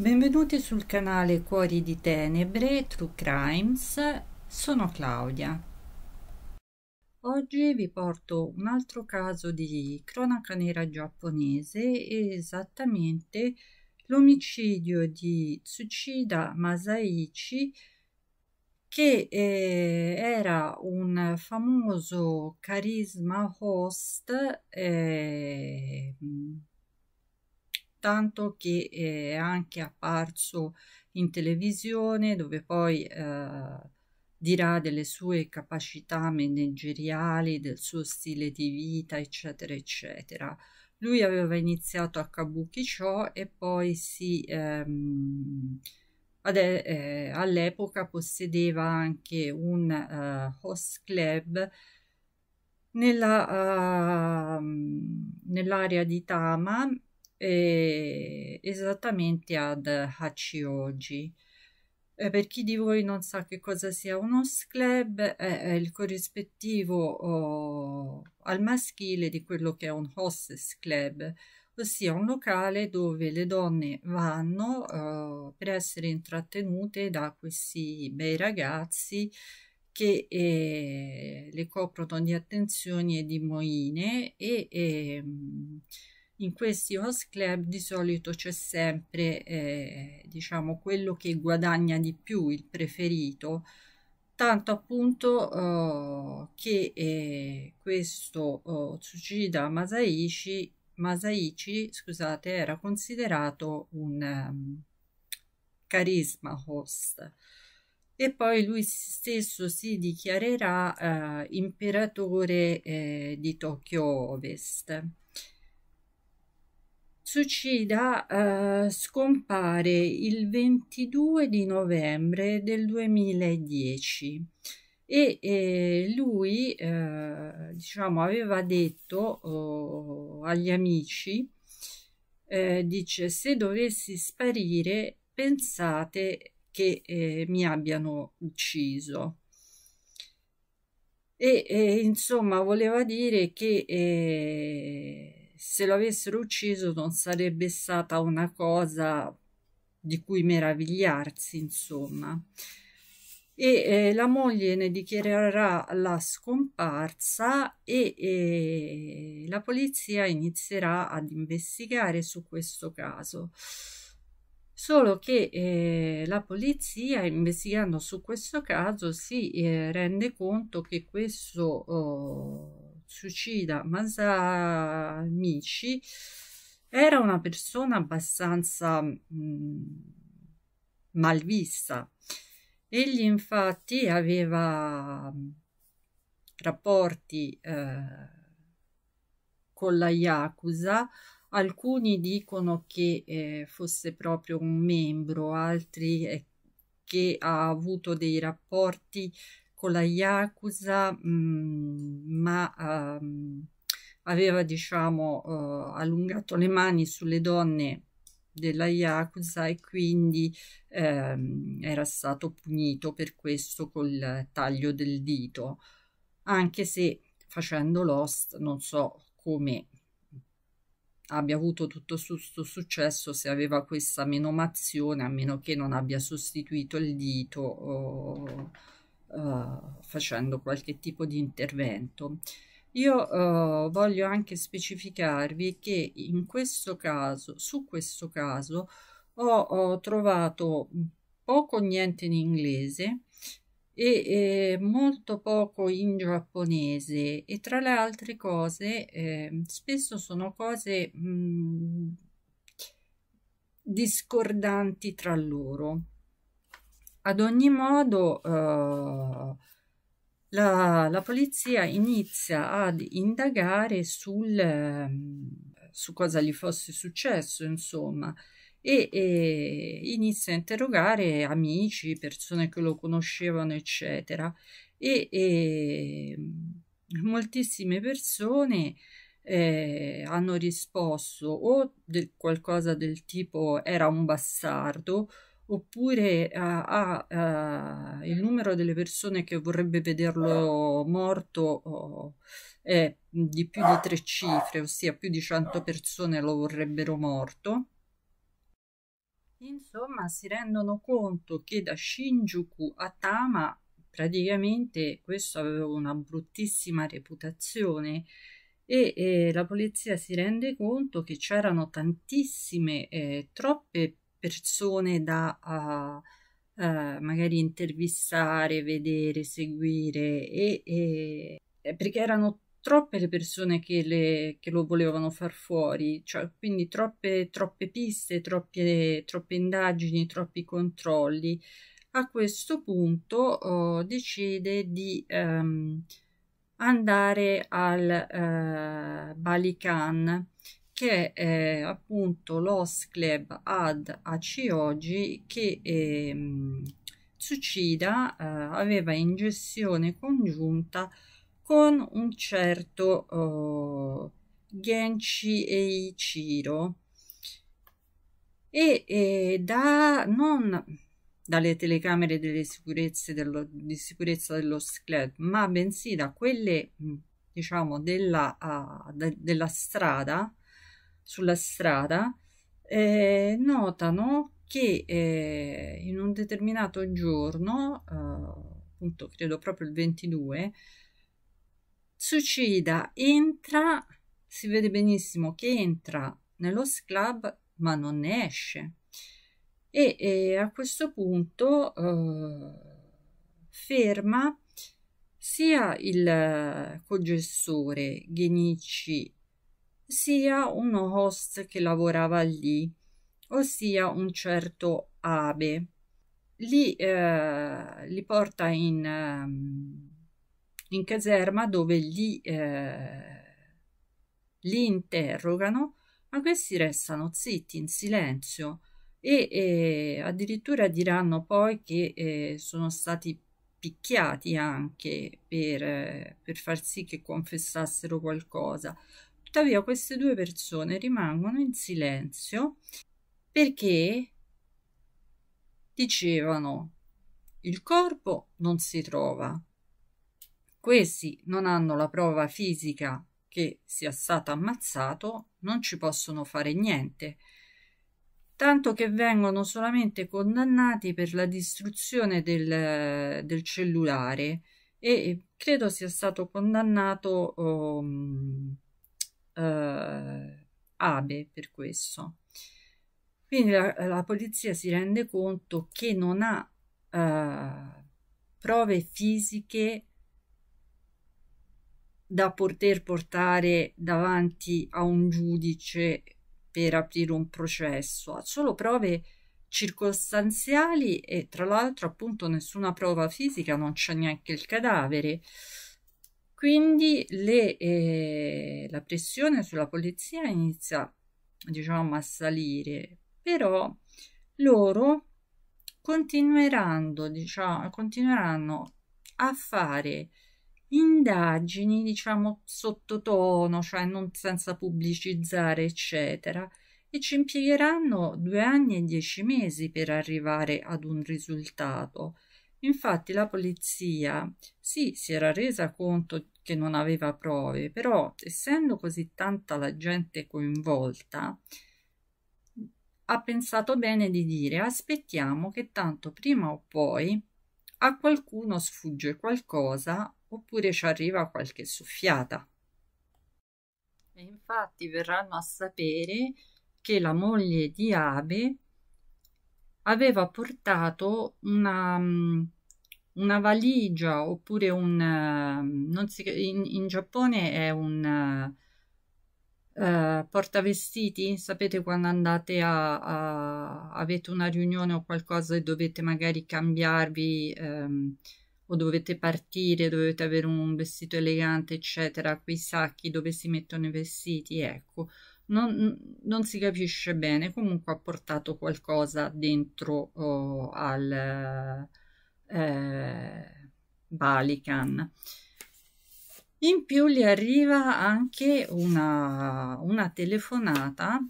Benvenuti sul canale Cuori di Tenebre True Crimes, sono Claudia. Oggi vi porto un altro caso di cronaca nera giapponese, esattamente l'omicidio di Tsuchida Masaichi che eh, era un famoso carisma host eh, tanto che eh, è anche apparso in televisione dove poi eh, dirà delle sue capacità manageriali, del suo stile di vita, eccetera, eccetera. Lui aveva iniziato a Kabuki Cho e poi si... Ehm, eh, all'epoca possedeva anche un uh, host club nella, uh, nell'area di Tama eh, esattamente ad Hachioji. Eh, per chi di voi non sa che cosa sia uno scleb, è, eh, è il corrispettivo oh, al maschile di quello che è un hostess club, ossia un locale dove le donne vanno eh, per essere intrattenute da questi bei ragazzi che eh, le coprono di attenzioni e di moine e, e ehm, in questi host club di solito c'è sempre eh, diciamo quello che guadagna di più il preferito tanto appunto eh, che eh, questo oh, Tsuchida Masaichi, Masaichi scusate, era considerato un um, carisma host e poi lui stesso si dichiarerà eh, imperatore eh, di Tokyo Ovest. Tsuchida eh, scompare il 22 di novembre del 2010 e eh, lui eh, diciamo aveva detto oh, agli amici eh, dice se dovessi sparire pensate che eh, mi abbiano ucciso e eh, insomma voleva dire che se lo avessero ucciso non sarebbe stata una cosa di cui meravigliarsi, insomma. E eh, la moglie ne dichiarerà la scomparsa e eh, la polizia inizierà ad investigare su questo caso. Solo che eh, la polizia, investigando su questo caso, si eh, rende conto che questo... Oh, Tsuchida Masamichi era una persona abbastanza mm, malvista. Egli infatti aveva mm, rapporti eh, con la Yakuza, alcuni dicono che eh, fosse proprio un membro, altri eh, che ha avuto dei rapporti con la Yakuza, mh, mm, ma uh, aveva diciamo uh, allungato le mani sulle donne della Yakuza e quindi uh, era stato punito per questo col taglio del dito, anche se facendo Lost non so come abbia avuto tutto questo successo se aveva questa menomazione a meno che non abbia sostituito il dito eh, facendo qualche tipo di intervento. Io uh, voglio anche specificarvi che in questo caso, su questo caso, ho, ho trovato poco niente in inglese e eh, molto poco in giapponese e tra le altre cose eh, spesso sono cose mh, mm, discordanti tra loro. Ad ogni modo, eh, la, la, polizia inizia ad indagare sul, ehm, su cosa gli fosse successo, insomma, e, e, inizia a interrogare amici, persone che lo conoscevano, eccetera. E, e moltissime persone eh, hanno risposto o del, qualcosa del tipo era un bastardo oppure eh, ha, ha eh, il numero delle persone che vorrebbe vederlo morto oh, è di più di tre cifre, ossia più di 100 persone lo vorrebbero morto. Insomma, si rendono conto che da Shinjuku a Tama praticamente questo aveva una bruttissima reputazione e eh, la polizia si rende conto che c'erano tantissime, eh, troppe persone da uh, uh, magari intervistare, vedere, seguire e, e, eh, perché erano troppe le persone che, le, che lo volevano far fuori, cioè, quindi troppe, troppe piste, troppe, troppe indagini, troppi controlli. A questo punto oh, decide di um, andare al uh, eh, Balikan che è eh, appunto l'Os Club ad Aciogi che eh, Tsuchida eh, aveva in gestione congiunta con un certo eh, oh, Genchi Eiichiro e, e da non dalle telecamere delle sicurezze dello, di sicurezza dello club, ma bensì da quelle diciamo della, uh, de, della strada sulla strada eh, notano che eh, in un determinato giorno, eh, appunto credo proprio il 22, Tsuchida entra, si vede benissimo che entra nello club ma non ne esce e, e a questo punto eh, ferma sia il eh, cogessore Genici sia uno host che lavorava lì, ossia un certo Abe. Li, eh, li porta in, ehm, in, caserma dove li, eh, li interrogano, ma questi restano zitti, in silenzio. E, e, addirittura diranno poi che eh, sono stati picchiati anche per, eh, per, far sì che confessassero qualcosa. Tuttavia queste due persone rimangono in silenzio perché dicevano il corpo non si trova. Questi non hanno la prova fisica che sia stato ammazzato, non ci possono fare niente, tanto che vengono solamente condannati per la distruzione del, del cellulare e credo sia stato condannato... Um, eh, Abe per questo. Quindi la, la, polizia si rende conto che non ha eh, prove fisiche da poter portare davanti a un giudice per aprire un processo, ha solo prove circostanziali e tra l'altro appunto nessuna prova fisica, non c'è neanche il cadavere. Quindi le, eh, la pressione sulla polizia inizia, diciamo, a salire, però loro continueranno, diciamo, continueranno a fare indagini, diciamo, sottotono, cioè non senza pubblicizzare, eccetera, e ci impiegheranno due anni e dieci mesi per arrivare ad un risultato. Infatti la polizia sì, si era resa conto che non aveva prove, però essendo così tanta la gente coinvolta, ha pensato bene di dire aspettiamo che tanto prima o poi a qualcuno sfugge qualcosa oppure ci arriva qualche soffiata. E infatti verranno a sapere che la moglie di Abe aveva portato una mm, una valigia oppure un... Eh, non Si, in, in, Giappone è un... Uh, portavestiti, sapete quando andate a, a, avete una riunione o qualcosa e dovete magari cambiarvi um, o dovete partire, dovete avere un vestito elegante, eccetera, quei sacchi dove si mettono i vestiti, ecco, non, non si capisce bene, comunque ha portato qualcosa dentro oh, al eh, Balikan. In più gli arriva anche una, una telefonata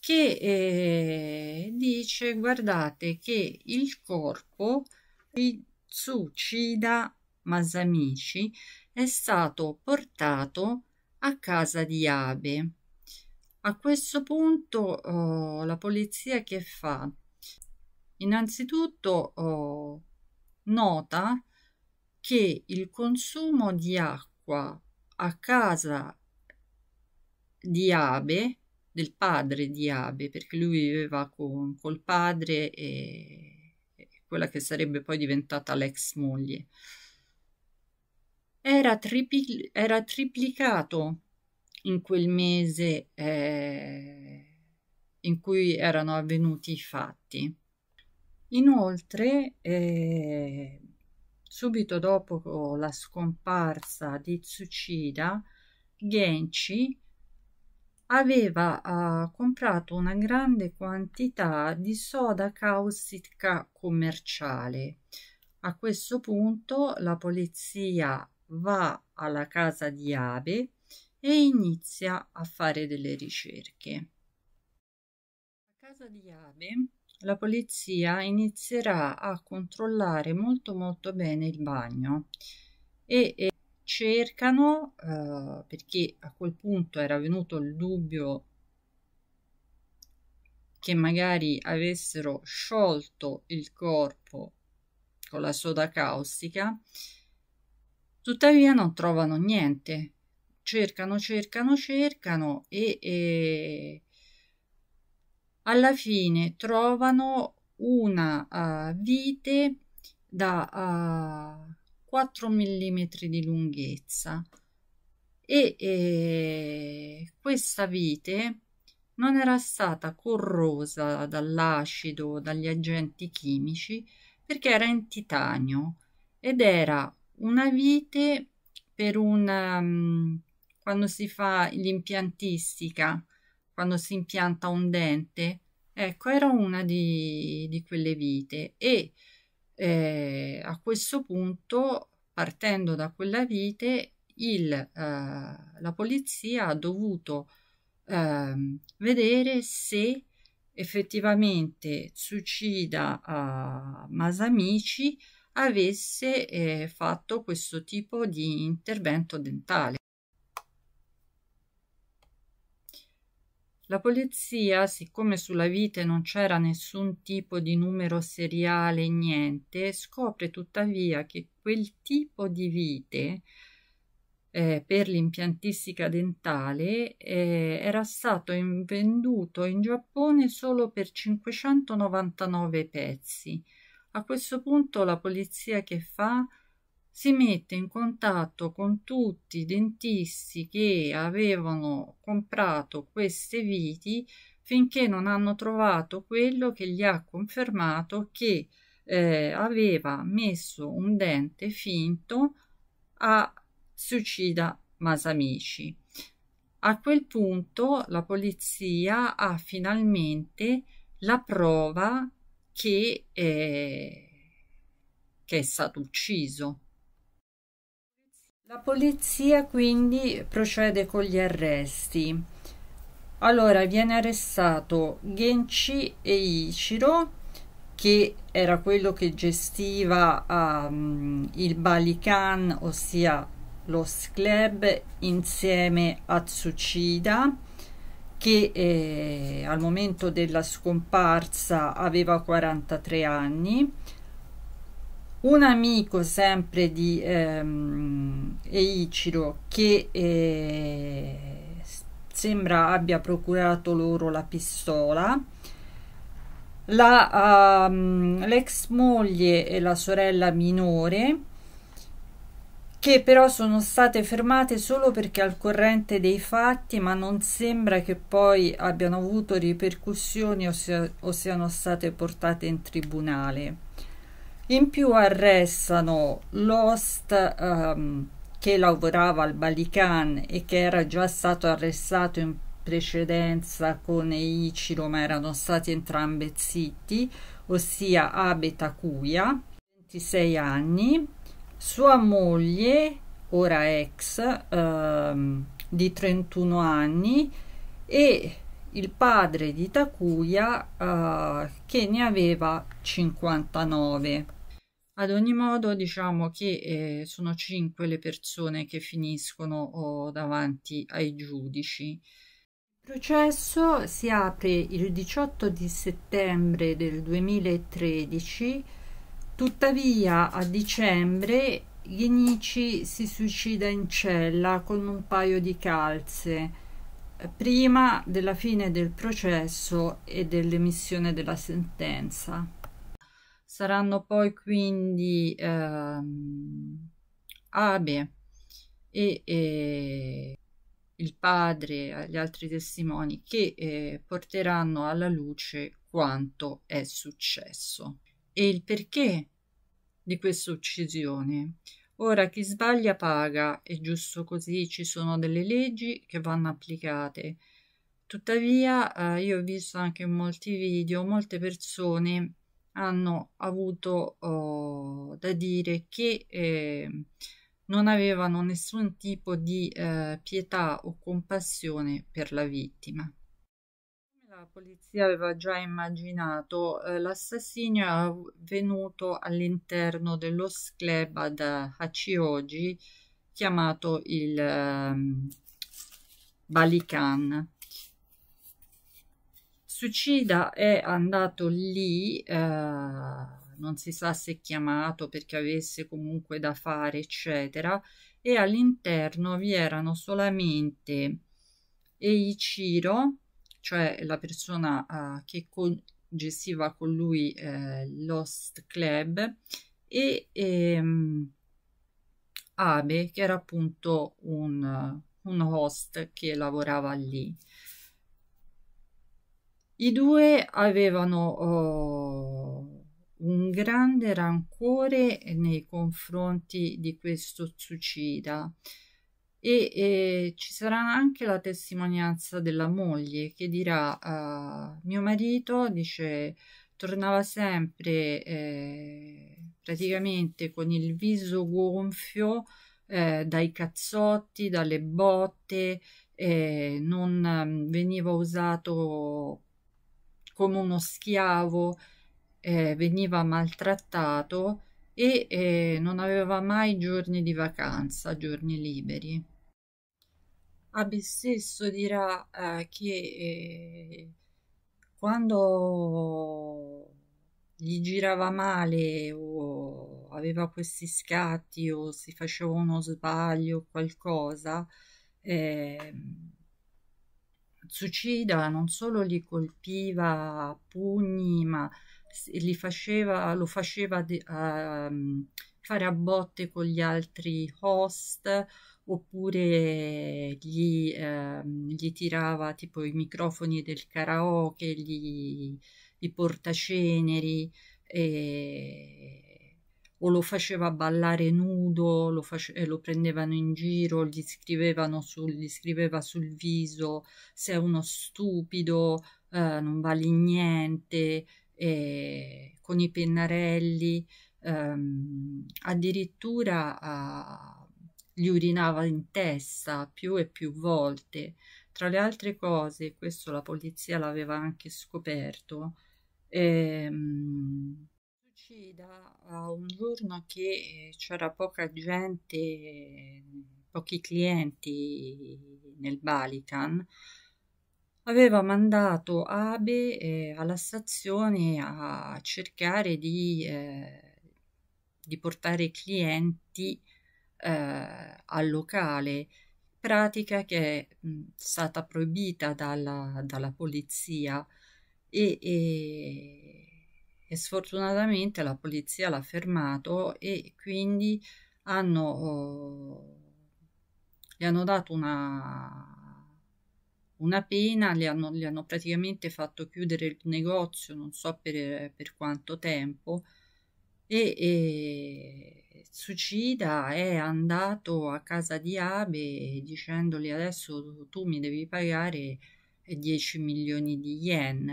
che eh, dice guardate che il corpo di Tsuchida Masamichi è stato portato a casa di Abe. A questo punto oh, la polizia che fa? Innanzitutto oh, nota che il consumo di acqua a casa di Abe, del padre di Abe, perché lui viveva con, col padre e, quella che sarebbe poi diventata l'ex moglie, era, tripli, era triplicato in quel mese eh, in cui erano avvenuti i fatti. Inoltre, eh, subito dopo la scomparsa di Tsuchida, Genchi aveva eh, comprato una grande quantità di soda caustica commerciale. A questo punto la polizia va alla casa di Abe e inizia a fare delle ricerche. La casa di Abe la polizia inizierà a controllare molto molto bene il bagno e, e cercano, eh, perché a quel punto era venuto il dubbio che magari avessero sciolto il corpo con la soda caustica, tuttavia non trovano niente. Cercano, cercano, cercano e, e alla fine trovano una uh, vite da uh, 4 mm di lunghezza e eh, questa vite non era stata corrosa dall'acido, dagli agenti chimici, perché era in titanio ed era una vite per un mm, quando si fa l'impiantistica quando si impianta un dente, ecco, era una di, di quelle vite e eh, a questo punto, partendo da quella vite, il, eh, la polizia ha dovuto eh, vedere se effettivamente Tsuchida eh, Masamichi avesse eh, fatto questo tipo di intervento dentale. La polizia, siccome sulla vite non c'era nessun tipo di numero seriale, niente, scopre tuttavia che quel tipo di vite eh, per l'impiantistica dentale eh, era stato in venduto in Giappone solo per 599 pezzi. A questo punto la polizia che fa? si mette in contatto con tutti i dentisti che avevano comprato queste viti finché non hanno trovato quello che gli ha confermato che eh, aveva messo un dente finto a Suicida Masamici. A quel punto la polizia ha finalmente la prova che, eh, che è stato ucciso. La polizia quindi procede con gli arresti. Allora viene arrestato Genchi e Ichiro che era quello che gestiva um, il Balikan, ossia lo club insieme a Tsuchida che eh, al momento della scomparsa aveva 43 anni un amico sempre di ehm, Eichiro che eh, sembra abbia procurato loro la pistola la, um, l'ex moglie e la sorella minore che però sono state fermate solo perché al corrente dei fatti ma non sembra che poi abbiano avuto ripercussioni o, sia, o siano state portate in tribunale in più arrestano l'host um, ehm, che lavorava al Balikan e che era già stato arrestato in precedenza con Eichiro, ma erano stati entrambi zitti, ossia Abe Takuya, 26 anni, sua moglie, ora ex, ehm, di 31 anni e il padre di Takuya eh, che ne aveva 59. Ad ogni modo diciamo che eh, sono cinque le persone che finiscono oh, davanti ai giudici. Il processo si apre il 18 di settembre del 2013, tuttavia a dicembre Ghinici si suicida in cella con un paio di calze eh, prima della fine del processo e dell'emissione della sentenza saranno poi quindi ehm, Abe e, e, il padre, gli altri testimoni che eh, porteranno alla luce quanto è successo e il perché di questa uccisione. Ora chi sbaglia paga, è giusto così, ci sono delle leggi che vanno applicate. Tuttavia eh, io ho visto anche in molti video molte persone hanno avuto oh, da dire che eh, non avevano nessun tipo di eh, pietà o compassione per la vittima. Come la polizia aveva già immaginato, eh, l'assassinio è avvenuto all'interno dello scleb ad Hachioji chiamato il eh, Balikan. Suicida è andato lì, eh, non si sa se chiamato perché avesse comunque da fare, eccetera, e all'interno vi erano solamente Eichiro, cioè la persona eh, che con gestiva con lui eh, l'host club, e ehm, Abe, che era appunto un, un host che lavorava lì. I due avevano oh, un grande rancore nei confronti di questo suicida e, e, ci sarà anche la testimonianza della moglie che dirà uh, mio marito dice tornava sempre eh, praticamente con il viso gonfio eh, dai cazzotti, dalle botte, eh, non mm, veniva usato come uno schiavo, eh, veniva maltrattato e eh, non aveva mai giorni di vacanza, giorni liberi. Abe stesso dirà eh, che eh, quando gli girava male o aveva questi scatti o si faceva uno sbaglio o qualcosa, eh, Tsuchida non solo li colpiva a pugni, ma faceva, lo faceva de, uh, fare a botte con gli altri host oppure gli, uh, gli tirava tipo i microfoni del karaoke, gli, i portaceneri. E o lo faceva ballare nudo, lo, face- eh, lo prendevano in giro, gli scrivevano sul, gli scriveva sul viso, sei uno stupido, eh, non vale niente, eh, con i pennarelli, ehm, addirittura eh, gli urinava in testa più e più volte. Tra le altre cose, questo la polizia l'aveva anche scoperto, ehm, uscita un giorno che eh, c'era poca gente, pochi clienti nel Balikan, aveva mandato Abe eh, alla stazione a cercare di, eh, di portare clienti al locale, pratica che è mm, stata proibita dalla, dalla polizia e, e e sfortunatamente la polizia l'ha fermato e quindi hanno, oh, gli hanno dato una, una pena, gli hanno, gli hanno, praticamente fatto chiudere il negozio non so per, per quanto tempo e, e Tsuchida è andato a casa di Abe dicendogli adesso tu mi devi pagare 10 milioni di yen.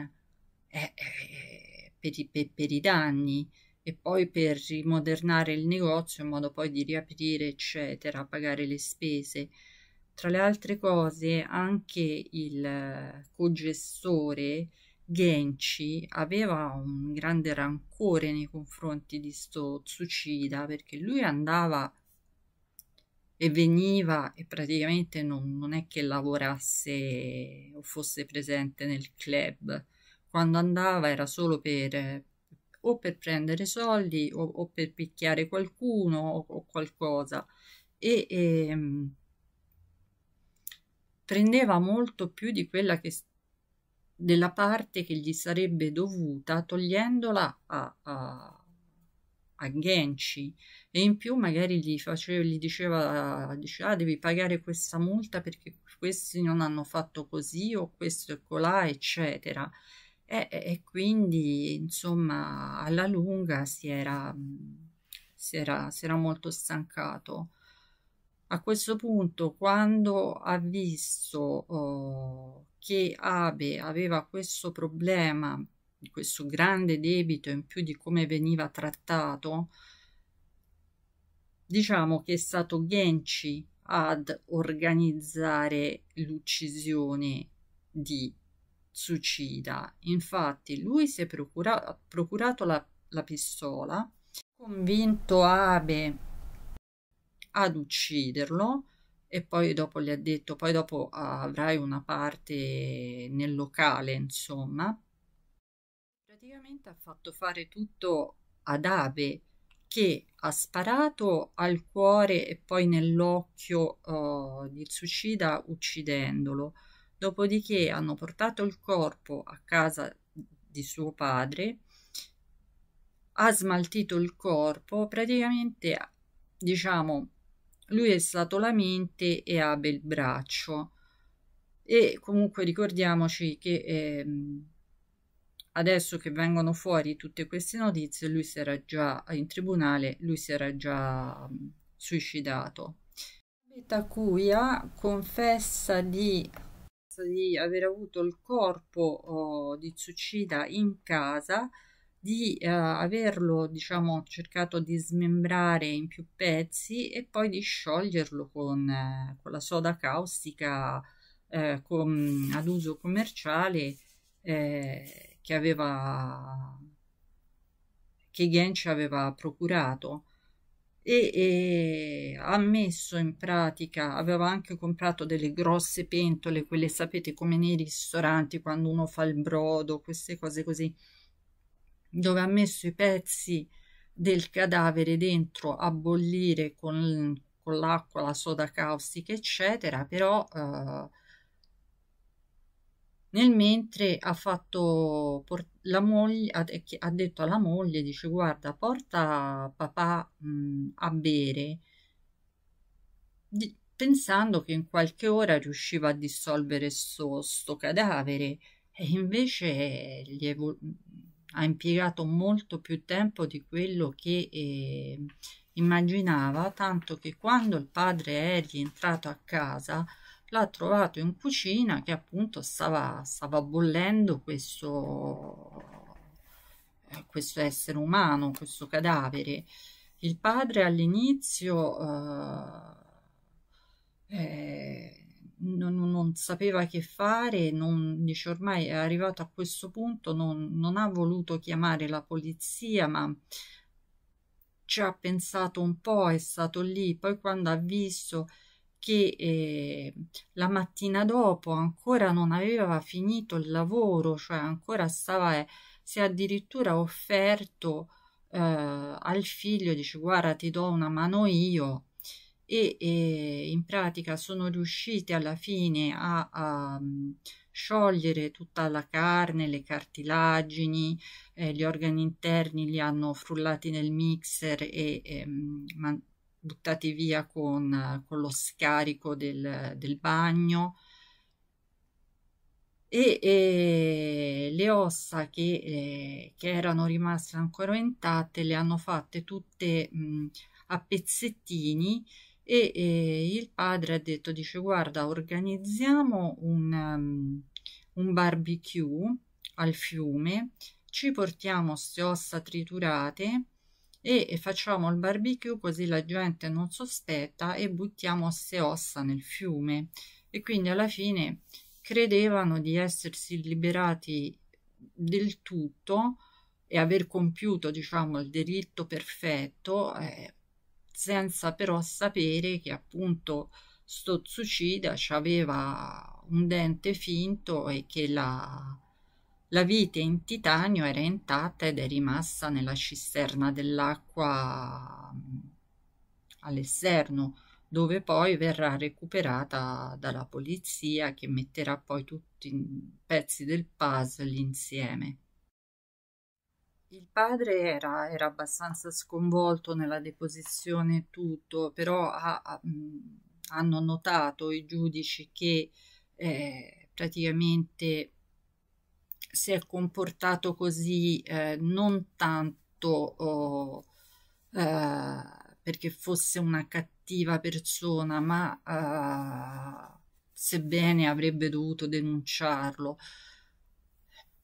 Eh, eh, per i, per, per i danni e poi per rimodernare il negozio in modo poi di riaprire, eccetera, pagare le spese. Tra le altre cose, anche il cogestore Genchi aveva un grande rancore nei confronti di sto Tsuchida perché lui andava e veniva e praticamente non, non è che lavorasse o fosse presente nel club quando andava era solo per o per prendere soldi o, o per picchiare qualcuno o, o qualcosa e, e ehm, prendeva molto più di quella che della parte che gli sarebbe dovuta togliendola a, a, a Genci e in più magari gli, faceva, gli diceva diceva ah, devi pagare questa multa perché questi non hanno fatto così o questo e colà eccetera e, e quindi, insomma, alla lunga si era, mm, si era, si era molto stancato. A questo punto, quando ha visto oh, che Abe aveva questo problema, questo grande debito in più di come veniva trattato, diciamo che è stato Genchi ad organizzare l'uccisione di suicida. Infatti lui si è procura procurato la, la pistola, convinto Abe ad ucciderlo e poi dopo gli ha detto poi dopo avrai una parte nel locale insomma praticamente ha fatto fare tutto ad Abe che ha sparato al cuore e poi nell'occhio uh, oh, di Tsushida uccidendolo Dopodiché hanno portato il corpo a casa di suo padre, ha smaltito il corpo, praticamente diciamo lui è stato la mente e ha bel braccio. E comunque ricordiamoci che ehm, adesso che vengono fuori tutte queste notizie, lui si era già in tribunale, lui si era già suicidato. Betacuia confessa di ragazza di aver avuto il corpo oh, di Tsuchida in casa, di eh, averlo, diciamo, cercato di smembrare in più pezzi e poi di scioglierlo con, eh, con la soda caustica eh, con, ad uso commerciale eh, che aveva che Genci aveva procurato e, ha messo in pratica, aveva anche comprato delle grosse pentole, quelle sapete come nei ristoranti quando uno fa il brodo, queste cose così, dove ha messo i pezzi del cadavere dentro a bollire con, con l'acqua, la soda caustica, eccetera, però... Eh, nel mentre ha fatto la moglie, ha, detto alla moglie, dice guarda porta papà mh, mhmm, a bere, di, pensando che in qualche ora riusciva a dissolvere sto, sto cadavere e invece gli è, ha impiegato molto più tempo di quello che eh, immaginava, tanto che quando il padre è rientrato a casa l'ha trovato in cucina che appunto stava, stava bollendo questo, eh, questo essere umano, questo cadavere. Il padre all'inizio eh, eh, non, non, sapeva che fare, non, dice ormai è arrivato a questo punto, non, non ha voluto chiamare la polizia, ma ci ha pensato un po', è stato lì, poi quando ha visto che eh, la mattina dopo ancora non aveva finito il lavoro, cioè ancora stava, eh, si è addirittura offerto eh, al figlio, dice guarda ti do una mano io e, e in pratica sono riusciti alla fine a, a mm, sciogliere tutta la carne, le cartilagini, eh, gli organi interni li hanno frullati nel mixer e, e ehm, buttati via con, con lo scarico del, del bagno e, e, le ossa che, eh, che, erano rimaste ancora intatte le hanno fatte tutte mh, mm, a pezzettini e, e, il padre ha detto dice guarda organizziamo un, um, un barbecue al fiume ci portiamo queste ossa triturate e facciamo il barbecue così la gente non sospetta e buttiamo se ossa nel fiume e quindi alla fine credevano di essersi liberati del tutto e aver compiuto diciamo il delitto perfetto eh, senza però sapere che appunto sto suicida aveva un dente finto e che la la vite in titanio era intatta ed è rimasta nella cisterna dell'acqua mm, all'esterno, dove poi verrà recuperata dalla polizia che metterà poi tutti i mm, pezzi del puzzle insieme. Il padre era, era abbastanza sconvolto nella deposizione tutto, però ha, ha, mm, hanno notato i giudici che eh, praticamente si è comportato così eh, non tanto oh, eh, perché fosse una cattiva persona, ma eh, sebbene avrebbe dovuto denunciarlo.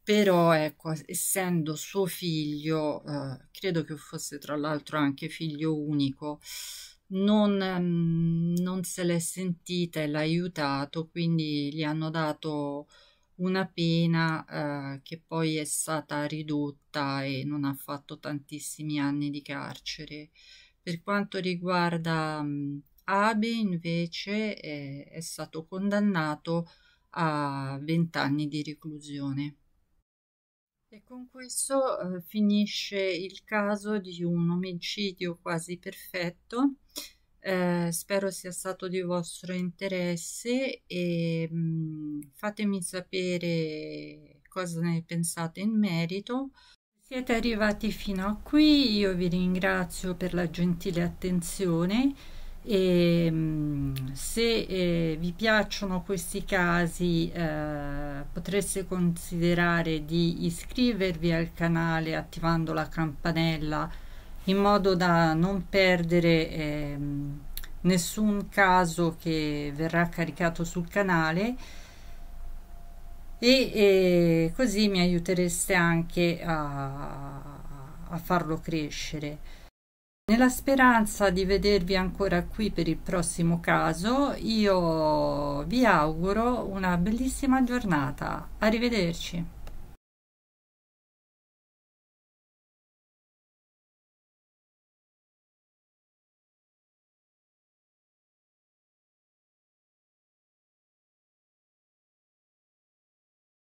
Però ecco, essendo suo figlio, eh, credo che fosse tra l'altro anche figlio unico, non, non se l'è sentita e l'ha aiutato, quindi gli hanno dato una pena eh, che poi è stata ridotta e non ha fatto tantissimi anni di carcere. Per quanto riguarda mh, Abe invece eh, è stato condannato a 20 anni di reclusione. E con questo eh, finisce il caso di un omicidio quasi perfetto eh, spero sia stato di vostro interesse e mh, mm, fatemi sapere cosa ne pensate in merito. Siete arrivati fino a qui, io vi ringrazio per la gentile attenzione e mm, se eh, vi piacciono questi casi eh, potreste considerare di iscrivervi al canale attivando la campanella in modo da non perdere eh, nessun caso che verrà caricato sul canale e, e così mi aiutereste anche a, a farlo crescere. Nella speranza di vedervi ancora qui per il prossimo caso, io vi auguro una bellissima giornata. Arrivederci.